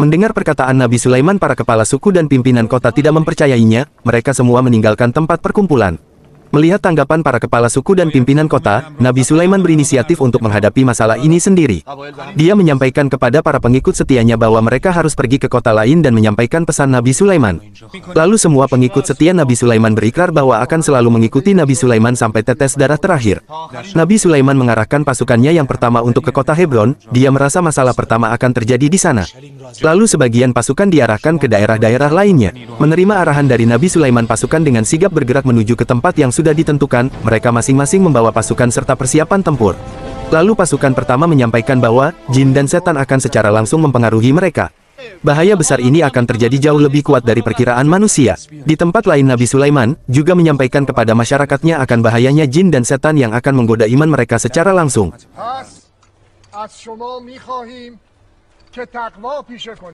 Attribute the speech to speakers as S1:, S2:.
S1: Mendengar perkataan Nabi Sulaiman para kepala suku dan pimpinan kota tidak mempercayainya, mereka semua meninggalkan tempat perkumpulan. Melihat tanggapan para kepala suku dan pimpinan kota, Nabi Sulaiman berinisiatif untuk menghadapi masalah ini sendiri. Dia menyampaikan kepada para pengikut setianya bahwa mereka harus pergi ke kota lain dan menyampaikan pesan Nabi Sulaiman. Lalu semua pengikut setia Nabi Sulaiman berikrar bahwa akan selalu mengikuti Nabi Sulaiman sampai tetes darah terakhir. Nabi Sulaiman mengarahkan pasukannya yang pertama untuk ke kota Hebron, dia merasa masalah pertama akan terjadi di sana. Lalu sebagian pasukan diarahkan ke daerah-daerah lainnya. Menerima arahan dari Nabi Sulaiman pasukan dengan sigap bergerak menuju ke tempat yang sudah ditentukan, mereka masing-masing membawa pasukan serta persiapan tempur. Lalu pasukan pertama menyampaikan bahwa, jin dan setan akan secara langsung mempengaruhi mereka. Bahaya besar ini akan terjadi jauh lebih kuat dari perkiraan manusia. Di tempat lain Nabi Sulaiman, juga menyampaikan kepada masyarakatnya akan bahayanya jin dan setan yang akan menggoda iman mereka secara langsung.